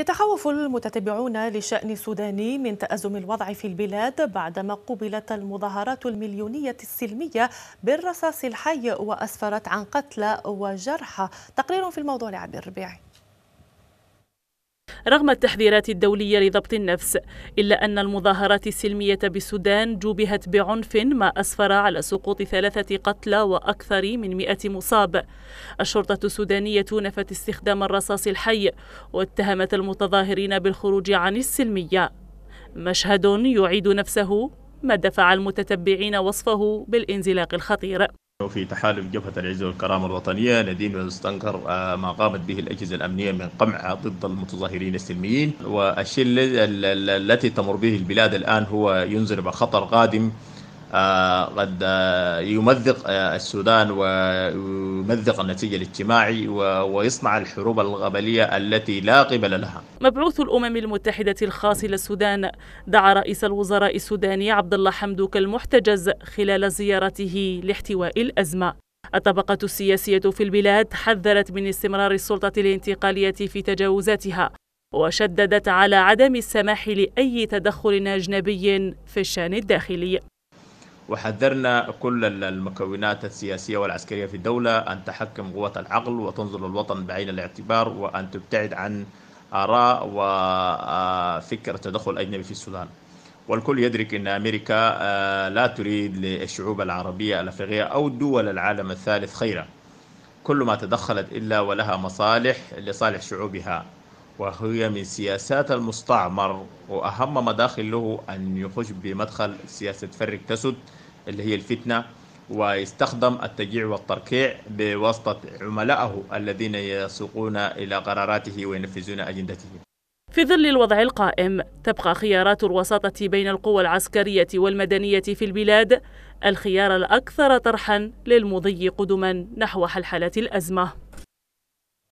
يتخوف المتتبعون لشأن السوداني من تأزم الوضع في البلاد بعدما قبلت المظاهرات المليونية السلمية بالرصاص الحي وأسفرت عن قتلى وجرحى تقرير في الموضوع لعبد الربيعي رغم التحذيرات الدولية لضبط النفس إلا أن المظاهرات السلمية بالسودان جوبهت بعنف ما أسفر على سقوط ثلاثة قتلى وأكثر من مئة مصاب الشرطة السودانية نفت استخدام الرصاص الحي واتهمت المتظاهرين بالخروج عن السلمية مشهد يعيد نفسه ما دفع المتتبعين وصفه بالانزلاق الخطير في تحالف جبهة العز والكرامة الوطنية لدينا نستنكر آه، ما قامت به الأجهزة الأمنية من قمع ضد المتظاهرين السلميين والشيء التي تمر به البلاد الآن هو ينزل بخطر قادم آه، قد آه، يمزق آه، السودان ويمزق النسيج الاجتماعي ويصنع الحروب الغبلية التي لا قبل لها مبعوث الأمم المتحدة الخاص للسودان دعا رئيس الوزراء السوداني عبد الله حمدوك المحتجز خلال زيارته لاحتواء الأزمة الطبقة السياسية في البلاد حذرت من استمرار السلطة الانتقالية في تجاوزاتها وشددت على عدم السماح لأي تدخل أجنبي في الشأن الداخلي وحذرنا كل المكونات السياسية والعسكرية في الدولة أن تحكم قوة العقل وتنظر للوطن بعين الاعتبار وأن تبتعد عن آراء وفكر آه، تدخل أجنبي في السودان والكل يدرك أن أمريكا آه، لا تريد للشعوب العربية الأفريقية أو دول العالم الثالث خيرا كل ما تدخلت إلا ولها مصالح لصالح شعوبها وهي من سياسات المستعمر وأهم مداخل له أن يخش بمدخل سياسة فرق تسد اللي هي الفتنة ويستخدم التجيع والتركيع بواسطة عملائه الذين يسوقون إلى قراراته وينفذون أجندته في ظل الوضع القائم تبقى خيارات الوساطة بين القوى العسكرية والمدنية في البلاد الخيار الأكثر طرحا للمضي قدما نحو حلحلة الأزمة